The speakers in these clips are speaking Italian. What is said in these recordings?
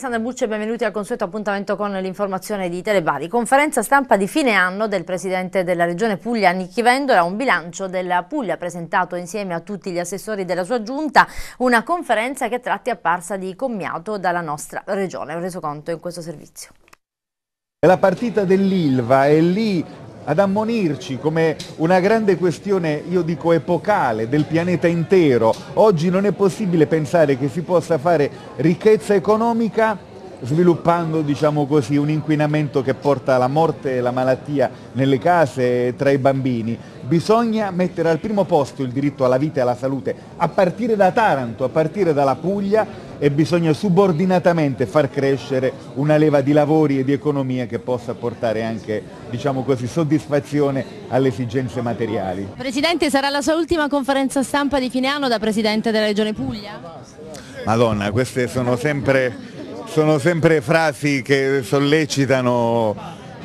Alessandra Bucci e benvenuti al consueto appuntamento con l'informazione di Telebari. Conferenza stampa di fine anno del Presidente della Regione Puglia, Nicchi Vendola, un bilancio della Puglia presentato insieme a tutti gli assessori della sua giunta, una conferenza che tratti apparsa di commiato dalla nostra Regione. Un resoconto in questo servizio. È la partita dell'Ilva e lì ad ammonirci come una grande questione, io dico epocale, del pianeta intero. Oggi non è possibile pensare che si possa fare ricchezza economica sviluppando diciamo così, un inquinamento che porta alla morte e alla malattia nelle case e tra i bambini. Bisogna mettere al primo posto il diritto alla vita e alla salute, a partire da Taranto, a partire dalla Puglia e bisogna subordinatamente far crescere una leva di lavori e di economia che possa portare anche diciamo così, soddisfazione alle esigenze materiali. Presidente, sarà la sua ultima conferenza stampa di fine anno da Presidente della Regione Puglia? Madonna, queste sono sempre sono sempre frasi che sollecitano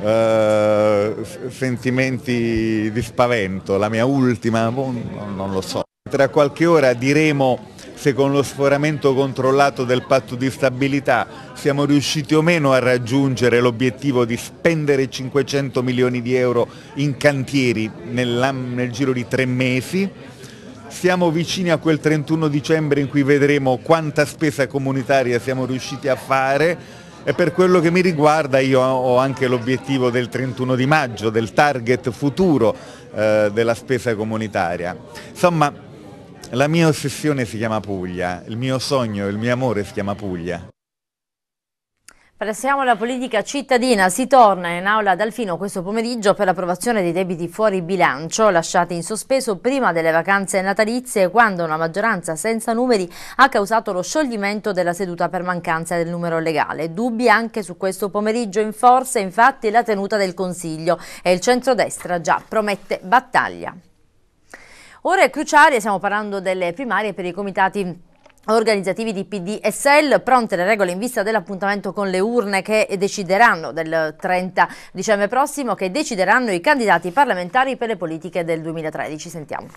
eh, sentimenti di spavento, la mia ultima, boh, non lo so. Tra qualche ora diremo se con lo sforamento controllato del patto di stabilità siamo riusciti o meno a raggiungere l'obiettivo di spendere 500 milioni di euro in cantieri nel, nel giro di tre mesi, siamo vicini a quel 31 dicembre in cui vedremo quanta spesa comunitaria siamo riusciti a fare e per quello che mi riguarda io ho anche l'obiettivo del 31 di maggio, del target futuro eh, della spesa comunitaria. Insomma, la mia ossessione si chiama Puglia, il mio sogno, il mio amore si chiama Puglia. Passiamo alla politica cittadina, si torna in aula Dalfino questo pomeriggio per l'approvazione dei debiti fuori bilancio lasciati in sospeso prima delle vacanze natalizie quando una maggioranza senza numeri ha causato lo scioglimento della seduta per mancanza del numero legale. Dubbi anche su questo pomeriggio in forza infatti la tenuta del Consiglio e il centrodestra già promette battaglia. Ora è cruciale, stiamo parlando delle primarie per i comitati organizzativi di PD e PDSL, pronte le regole in vista dell'appuntamento con le urne che decideranno del 30 dicembre prossimo, che decideranno i candidati parlamentari per le politiche del 2013. Sentiamo.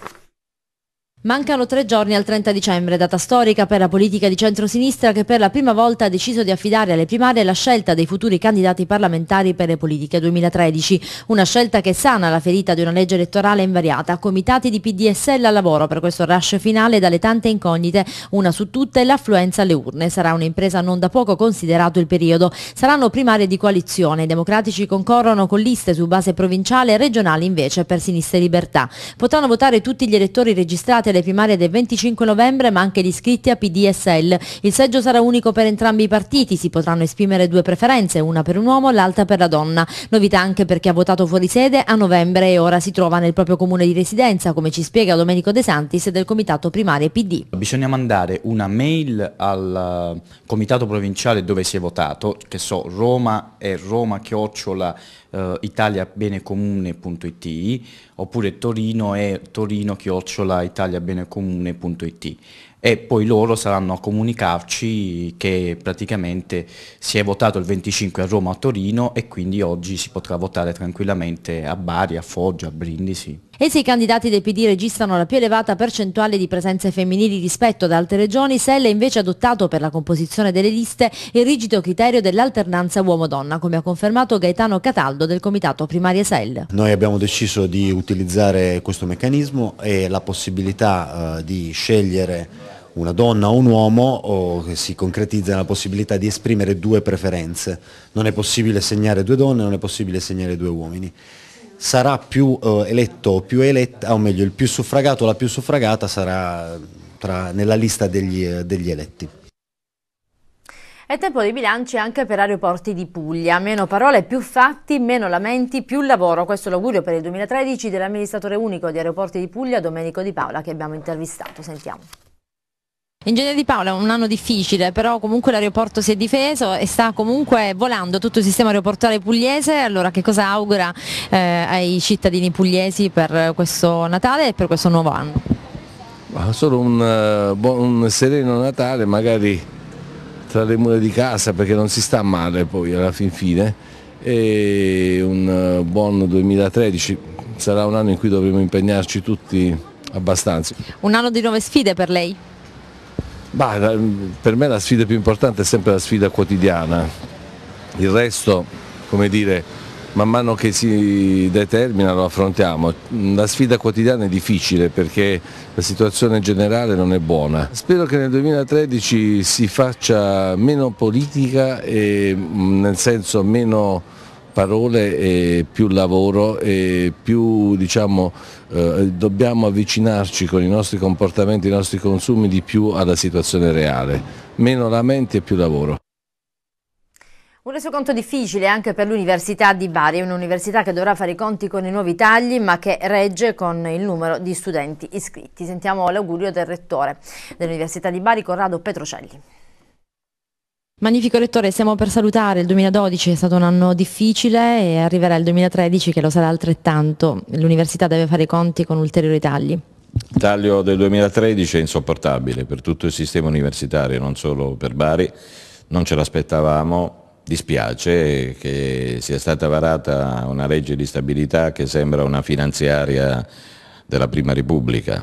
Mancano tre giorni al 30 dicembre, data storica per la politica di centrosinistra che per la prima volta ha deciso di affidare alle primarie la scelta dei futuri candidati parlamentari per le politiche 2013, una scelta che sana la ferita di una legge elettorale invariata, comitati di PDSL al lavoro per questo rush finale dalle tante incognite, una su tutte l'affluenza alle urne, sarà un'impresa non da poco considerato il periodo, saranno primarie di coalizione, i democratici concorrono con liste su base provinciale e regionali invece per Sinistra e Libertà, potranno votare tutti gli elettori registrati delle primarie del 25 novembre ma anche gli iscritti a PDSL. Il seggio sarà unico per entrambi i partiti, si potranno esprimere due preferenze, una per un uomo e l'altra per la donna. Novità anche per chi ha votato fuori sede a novembre e ora si trova nel proprio comune di residenza, come ci spiega Domenico De Santis del Comitato Primarie PD. Bisogna mandare una mail al eh, Comitato Provinciale dove si è votato, che so Roma e Roma Chiocciola eh, italiabenecomune.it oppure torino e torino-italiabenecomune.it e poi loro saranno a comunicarci che praticamente si è votato il 25 a Roma a Torino e quindi oggi si potrà votare tranquillamente a Bari, a Foggia, a Brindisi. E se i candidati del PD registrano la più elevata percentuale di presenze femminili rispetto ad altre regioni, Selle ha invece adottato per la composizione delle liste il rigido criterio dell'alternanza uomo-donna, come ha confermato Gaetano Cataldo del Comitato Primarie Selle. Noi abbiamo deciso di utilizzare questo meccanismo e la possibilità eh, di scegliere una donna o un uomo o si concretizza la possibilità di esprimere due preferenze. Non è possibile segnare due donne, non è possibile segnare due uomini sarà più eh, eletto o più eletta, o meglio il più suffragato o la più suffragata sarà eh, tra, nella lista degli, eh, degli eletti. È tempo dei bilanci anche per Aeroporti di Puglia. Meno parole, più fatti, meno lamenti, più lavoro. Questo è l'augurio per il 2013 dell'amministratore unico di Aeroporti di Puglia, Domenico Di Paola, che abbiamo intervistato. Sentiamo. Ingegner Di Paola, un anno difficile, però comunque l'aeroporto si è difeso e sta comunque volando tutto il sistema aeroportuale pugliese, allora che cosa augura eh, ai cittadini pugliesi per questo Natale e per questo nuovo anno? solo un, eh, un sereno Natale, magari tra le mura di casa perché non si sta male poi alla fin fine e un eh, buon 2013 sarà un anno in cui dovremo impegnarci tutti abbastanza. Un anno di nuove sfide per lei? Bah, mm, per me la sfida più importante è sempre la sfida quotidiana, il resto, come dire, man mano che si determina lo affrontiamo. La sfida quotidiana è difficile perché la situazione generale non è buona. Spero che nel 2013 si faccia meno politica e mm, nel senso meno parole e più lavoro e più diciamo, eh, dobbiamo avvicinarci con i nostri comportamenti, i nostri consumi di più alla situazione reale, meno lamenti e più lavoro. Un resoconto difficile anche per l'Università di Bari, un'università che dovrà fare i conti con i nuovi tagli ma che regge con il numero di studenti iscritti. Sentiamo l'augurio del rettore dell'Università di Bari, Corrado Petrocelli. Magnifico lettore, siamo per salutare il 2012, è stato un anno difficile e arriverà il 2013 che lo sarà altrettanto. L'università deve fare i conti con ulteriori tagli. Il taglio del 2013 è insopportabile per tutto il sistema universitario, non solo per Bari, non ce l'aspettavamo, dispiace che sia stata varata una legge di stabilità che sembra una finanziaria della Prima Repubblica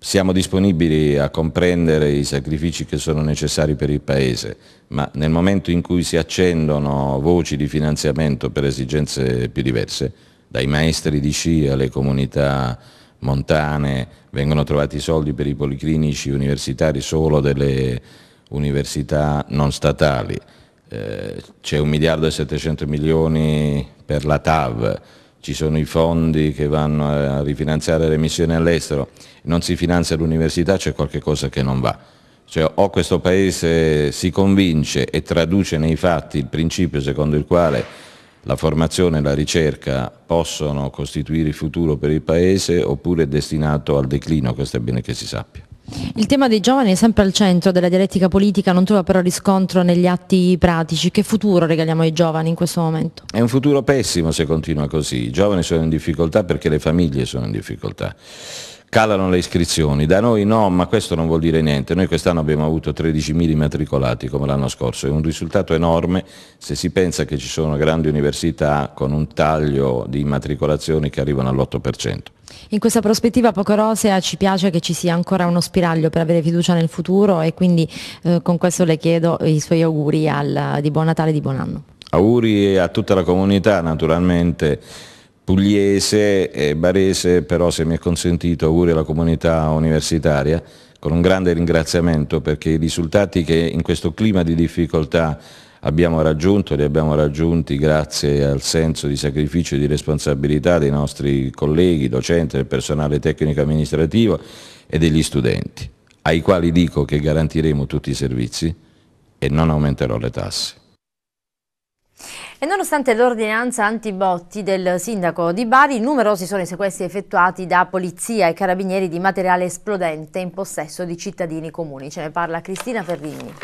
siamo disponibili a comprendere i sacrifici che sono necessari per il Paese, ma nel momento in cui si accendono voci di finanziamento per esigenze più diverse, dai maestri di sci alle comunità montane, vengono trovati soldi per i policlinici universitari solo delle università non statali, eh, c'è un miliardo e 700 milioni per la TAV, ci sono i fondi che vanno a rifinanziare le missioni all'estero, non si finanzia l'università, c'è qualche cosa che non va. Cioè, o questo Paese si convince e traduce nei fatti il principio secondo il quale la formazione e la ricerca possono costituire il futuro per il Paese oppure è destinato al declino, questo è bene che si sappia. Il tema dei giovani è sempre al centro della dialettica politica, non trova però riscontro negli atti pratici. Che futuro regaliamo ai giovani in questo momento? È un futuro pessimo se continua così. I giovani sono in difficoltà perché le famiglie sono in difficoltà calano le iscrizioni, da noi no, ma questo non vuol dire niente, noi quest'anno abbiamo avuto 13.000 immatricolati come l'anno scorso, è un risultato enorme se si pensa che ci sono grandi università con un taglio di immatricolazioni che arrivano all'8%. In questa prospettiva poco rosea ci piace che ci sia ancora uno spiraglio per avere fiducia nel futuro e quindi eh, con questo le chiedo i suoi auguri al, di buon Natale e di buon anno. Auguri a tutta la comunità naturalmente pugliese e barese, però se mi è consentito auguri alla comunità universitaria con un grande ringraziamento perché i risultati che in questo clima di difficoltà abbiamo raggiunto, li abbiamo raggiunti grazie al senso di sacrificio e di responsabilità dei nostri colleghi, docenti, del personale tecnico amministrativo e degli studenti, ai quali dico che garantiremo tutti i servizi e non aumenterò le tasse. E nonostante l'ordinanza antibotti del sindaco di Bari, numerosi sono i sequestri effettuati da polizia e carabinieri di materiale esplodente in possesso di cittadini comuni. Ce ne parla Cristina Ferrigni.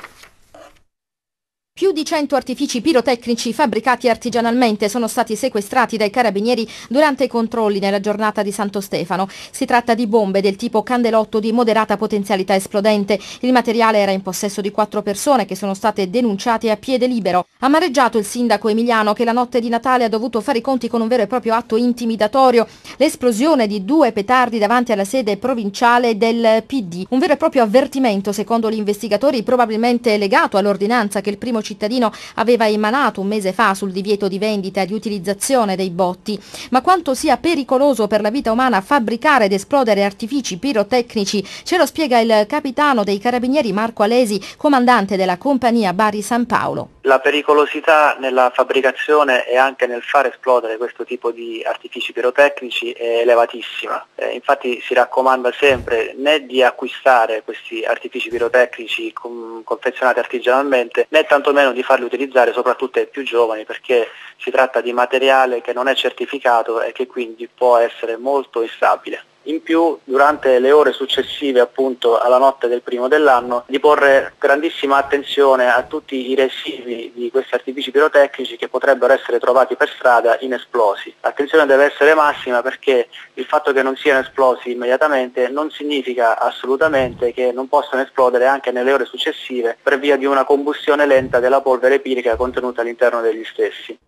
Più di 100 artifici pirotecnici fabbricati artigianalmente sono stati sequestrati dai carabinieri durante i controlli nella giornata di Santo Stefano. Si tratta di bombe del tipo candelotto di moderata potenzialità esplodente. Il materiale era in possesso di quattro persone che sono state denunciate a piede libero. Amareggiato il sindaco Emiliano che la notte di Natale ha dovuto fare i conti con un vero e proprio atto intimidatorio. L'esplosione di due petardi davanti alla sede provinciale del PD. Un vero e proprio avvertimento secondo gli investigatori probabilmente legato all'ordinanza che il primo cittadino aveva emanato un mese fa sul divieto di vendita e di utilizzazione dei botti, ma quanto sia pericoloso per la vita umana fabbricare ed esplodere artifici pirotecnici ce lo spiega il capitano dei carabinieri Marco Alesi, comandante della compagnia Bari San Paolo la pericolosità nella fabbricazione e anche nel far esplodere questo tipo di artifici pirotecnici è elevatissima. Eh, infatti si raccomanda sempre né di acquistare questi artifici pirotecnici com- confezionati artigianalmente né tantomeno di farli utilizzare soprattutto ai più giovani perché si tratta di materiale che non è certificato e che quindi può essere molto instabile in più durante le ore successive appunto alla notte del primo dell'anno di porre grandissima attenzione a tutti i residui di questi artifici pirotecnici che potrebbero essere trovati per strada inesplosi. L'attenzione deve essere massima perché il fatto che non siano esplosi immediatamente non significa assolutamente che non possano esplodere anche nelle ore successive per via di una combustione lenta della polvere pirica contenuta all'interno degli stessi.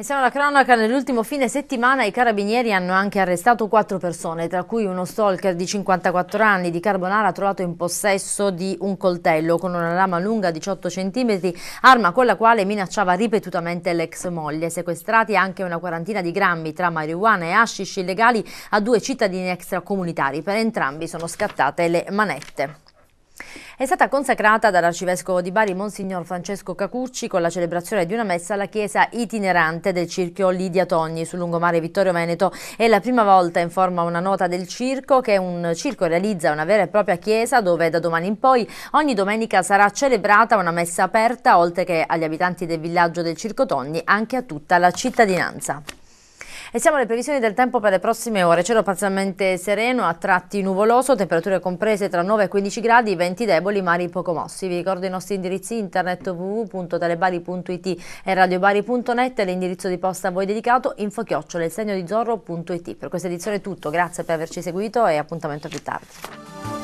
E siamo alla cronaca, nell'ultimo fine settimana i carabinieri hanno anche arrestato quattro persone, tra cui uno stalker di 54 anni di Carbonara trovato in possesso di un coltello con una lama lunga 18 cm, arma con la quale minacciava ripetutamente l'ex moglie. Sequestrati anche una quarantina di grammi tra marijuana e hashish illegali a due cittadini extracomunitari. Per entrambi sono scattate le manette è stata consacrata dall'arcivescovo di Bari Monsignor Francesco Cacucci con la celebrazione di una messa alla chiesa itinerante del Circhio Lidia Togni sul lungomare Vittorio Veneto. È la prima volta, in forma una nota del circo, che un circo realizza una vera e propria chiesa dove da domani in poi ogni domenica sarà celebrata una messa aperta oltre che agli abitanti del villaggio del Circo Togni anche a tutta la cittadinanza. E siamo alle previsioni del tempo per le prossime ore. Cielo parzialmente sereno, a tratti nuvoloso, temperature comprese tra 9 e 15 gradi, venti deboli, mari poco mossi. Vi ricordo i nostri indirizzi internet www.telebari.it e radiobari.net e l'indirizzo di posta a voi dedicato infochiocciole il segno di zorro.it. Per questa edizione è tutto, grazie per averci seguito e appuntamento più tardi.